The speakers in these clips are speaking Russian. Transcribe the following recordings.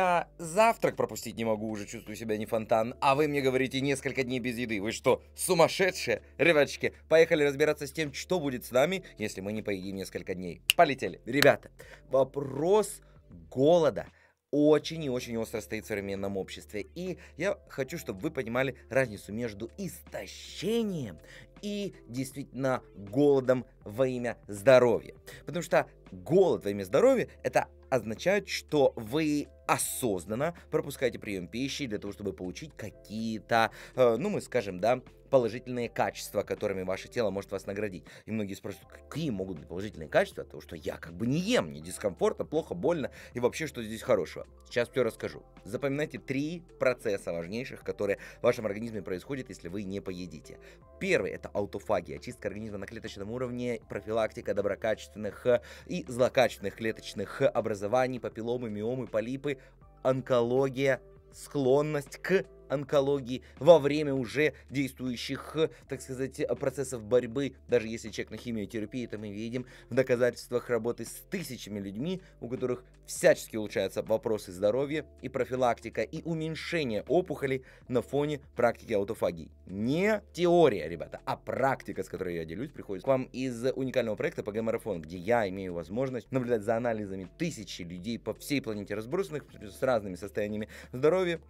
я завтрак пропустить не могу, уже чувствую себя не фонтан, а вы мне говорите несколько дней без еды. Вы что, сумасшедшие? Ребяточки, поехали разбираться с тем, что будет с нами, если мы не поедим несколько дней. Полетели. Ребята, вопрос голода – очень и очень остро стоит в современном обществе. И я хочу, чтобы вы понимали разницу между истощением и действительно голодом во имя здоровья. Потому что голод во имя здоровья – это означают, что вы осознанно пропускаете прием пищи для того, чтобы получить какие-то, э, ну мы скажем, да, положительные качества, которыми ваше тело может вас наградить. И многие спросят, какие могут быть положительные качества, потому что я как бы не ем, мне дискомфортно, плохо, больно и вообще что здесь хорошего. Сейчас все расскажу. Запоминайте три процесса важнейших, которые в вашем организме происходят, если вы не поедите. Первый это аутофагия, очистка организма на клеточном уровне, профилактика доброкачественных э, и злокачественных клеточных образований, папилломы, миомы, полипы, онкология, склонность к онкологии во время уже действующих, э, так сказать, э, процессов борьбы. Даже если человек на химиотерапии, то мы видим в доказательствах работы с тысячами людьми, у которых всячески улучшаются вопросы здоровья и профилактика и уменьшение опухолей на фоне практики аутофагии. Не теория, ребята, а практика, с которой я делюсь, приходит к вам из уникального проекта по гоморафон, где я имею возможность наблюдать за анализами тысячи людей по всей планете разбросанных с разными состояниями здоровья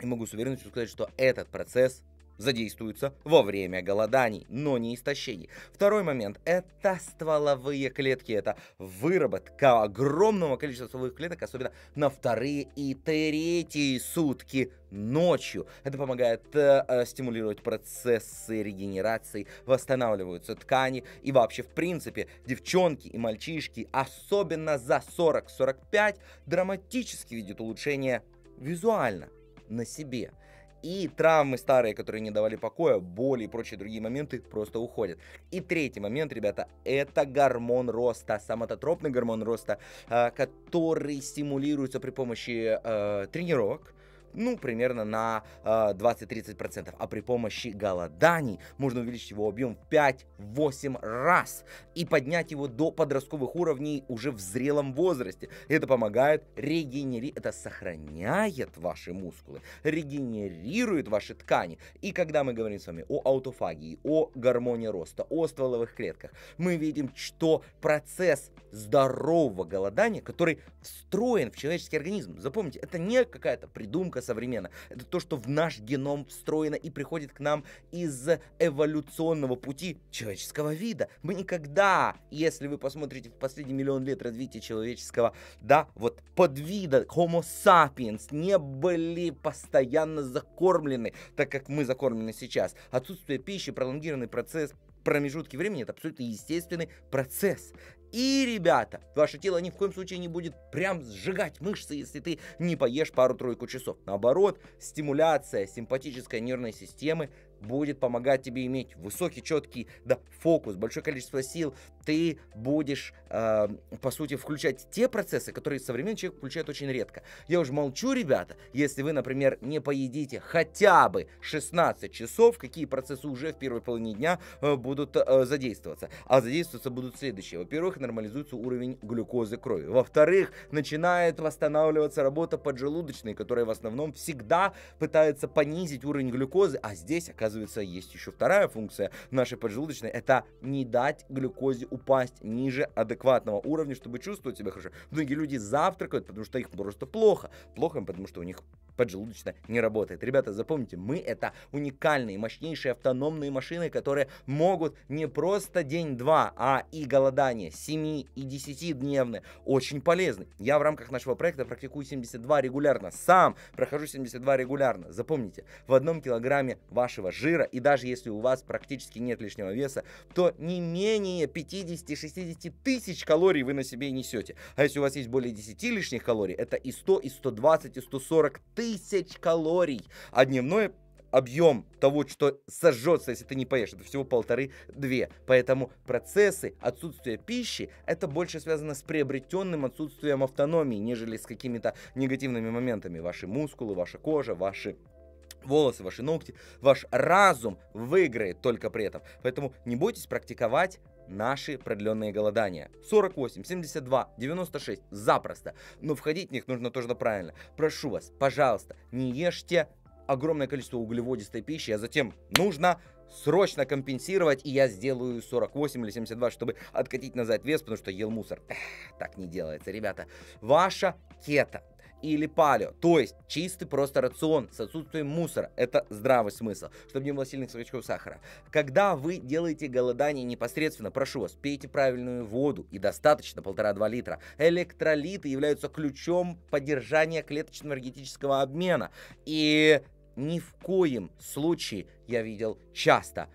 и могу с уверенностью сказать, что этот процесс задействуется во время голоданий, но не истощений. Второй момент – это стволовые клетки. Это выработка огромного количества стволовых клеток, особенно на вторые и третьи сутки ночью. Это помогает э, э стимулировать процессы регенерации, восстанавливаются ткани и вообще, в принципе, девчонки и мальчишки, особенно за 40-45, драматически видят улучшение визуально на себе. И травмы старые, которые не давали покоя, боли и прочие другие моменты просто уходят. И третий момент, ребята, это гормон роста, соматотропный гормон роста, а, который стимулируется при помощи э, тренировок, ну, примерно на 20-30%. А, а при помощи голоданий можно увеличить его объем в 5-8 раз и поднять его до подростковых уровней уже в зрелом возрасте. Это помогает регенерировать, это сохраняет ваши мускулы, регенерирует ваши ткани. И когда мы говорим с вами о аутофагии, о гормоне роста, о стволовых клетках, мы видим, что процесс здорового голодания, который встроен в человеческий организм, запомните, это не какая-то придумка современно. Это то, что в наш геном встроено и приходит к нам из эволюционного пути человеческого вида. Мы никогда, если вы посмотрите в последний миллион лет развития человеческого, да, вот подвида Homo sapiens не были постоянно закормлены, так как мы закормлены сейчас. Отсутствие пищи, пролонгированный процесс промежутки времени, это абсолютно естественный процесс. И, ребята, ваше тело ни в коем случае не будет прям сжигать мышцы, если ты не поешь пару-тройку часов. Наоборот, стимуляция симпатической нервной системы будет помогать тебе иметь высокий, четкий да, фокус, большое количество сил. Ты будешь, э, по сути, включать те процессы, которые современный человек включает очень редко. Я уже молчу, ребята, если вы, например, не поедите хотя бы 16 часов, какие процессы уже в первой половине дня э, будут э, задействоваться. А задействоваться будут следующие. Во-первых, нормализуется уровень глюкозы крови. Во-вторых, начинает восстанавливаться работа поджелудочной, которая в основном всегда пытается понизить уровень глюкозы, а здесь, оказывается, Оказывается, есть еще вторая функция нашей поджелудочной, это не дать глюкозе упасть ниже адекватного уровня, чтобы чувствовать себя хорошо. Многие люди завтракают, потому что их просто плохо. Плохо им, потому что у них поджелудочная не работает. Ребята, запомните, мы это уникальные, мощнейшие автономные машины, которые могут не просто день-два, а и голодание 7 и 10 дневные очень полезны. Я в рамках нашего проекта практикую 72 регулярно, сам прохожу 72 регулярно. Запомните, в одном килограмме вашего жира, и даже если у вас практически нет лишнего веса, то не менее 50-60 тысяч калорий вы на себе несете. А если у вас есть более 10 лишних калорий, это и 100, и 120, и 140 тысяч калорий. А дневное объем того, что сожжется, если ты не поешь, это всего полторы-две. Поэтому процессы отсутствия пищи, это больше связано с приобретенным отсутствием автономии, нежели с какими-то негативными моментами. Ваши мускулы, ваша кожа, ваши волосы, ваши ногти, ваш разум выиграет только при этом. Поэтому не бойтесь практиковать наши продленные голодания. 48, 72, 96, запросто. Но входить в них нужно тоже правильно. Прошу вас, пожалуйста, не ешьте огромное количество углеводистой пищи, а затем нужно срочно компенсировать, и я сделаю 48 или 72, чтобы откатить назад вес, потому что ел мусор. Эх, так не делается, ребята. Ваша кета или палео. То есть чистый просто рацион с отсутствием мусора. Это здравый смысл, чтобы не было сильных скачков сахара. Когда вы делаете голодание непосредственно, прошу вас, пейте правильную воду и достаточно 1,5-2 литра. Электролиты являются ключом поддержания клеточного энергетического обмена. И ни в коем случае я видел часто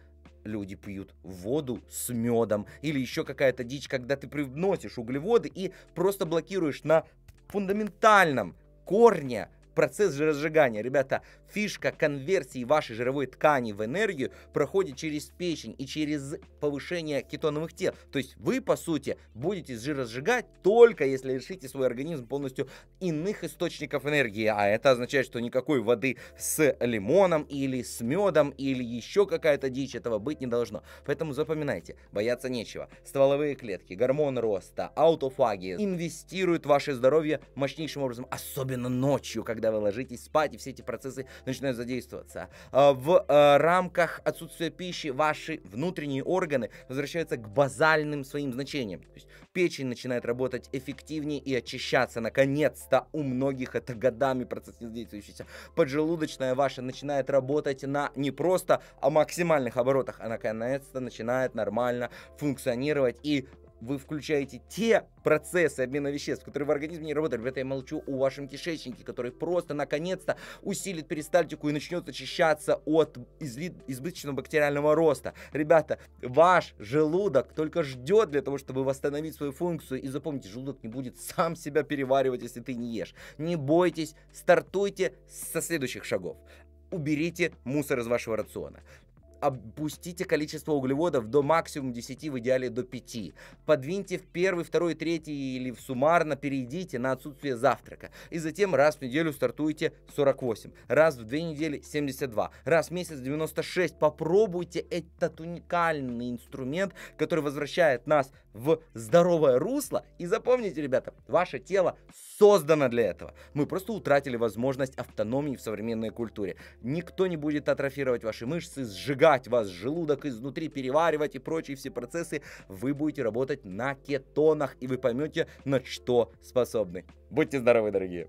люди пьют воду с медом или еще какая-то дичь, когда ты привносишь углеводы и просто блокируешь на фундаментальном корня процесс же разжигания. Ребята, фишка конверсии вашей жировой ткани в энергию проходит через печень и через повышение кетоновых тел. То есть вы, по сути, будете жир сжигать только если решите свой организм полностью иных источников энергии. А это означает, что никакой воды с лимоном или с медом или еще какая-то дичь этого быть не должно. Поэтому запоминайте, бояться нечего. Стволовые клетки, гормон роста, аутофагия инвестируют в ваше здоровье мощнейшим образом, особенно ночью, когда когда вы ложитесь спать, и все эти процессы начинают задействоваться. А, в а, рамках отсутствия пищи ваши внутренние органы возвращаются к базальным своим значениям. То есть печень начинает работать эффективнее и очищаться. Наконец-то у многих это годами процесс не задействующийся Поджелудочная ваша начинает работать на не просто а максимальных оборотах, а наконец-то начинает нормально функционировать и вы включаете те процессы обмена веществ, которые в организме не работали. Это я молчу о вашем кишечнике, который просто наконец-то усилит перистальтику и начнет очищаться от избыточного бактериального роста. Ребята, ваш желудок только ждет для того, чтобы восстановить свою функцию. И запомните, желудок не будет сам себя переваривать, если ты не ешь. Не бойтесь, стартуйте со следующих шагов уберите мусор из вашего рациона опустите количество углеводов до максимум 10, в идеале до 5. Подвиньте в первый, второй, третий или в суммарно перейдите на отсутствие завтрака. И затем раз в неделю стартуете 48, раз в две недели 72, раз в месяц 96. Попробуйте этот уникальный инструмент, который возвращает нас в здоровое русло. И запомните, ребята, ваше тело создано для этого. Мы просто утратили возможность автономии в современной культуре. Никто не будет атрофировать ваши мышцы, сжигать сжигать вас желудок изнутри, переваривать и прочие все процессы, вы будете работать на кетонах, и вы поймете, на что способны. Будьте здоровы, дорогие!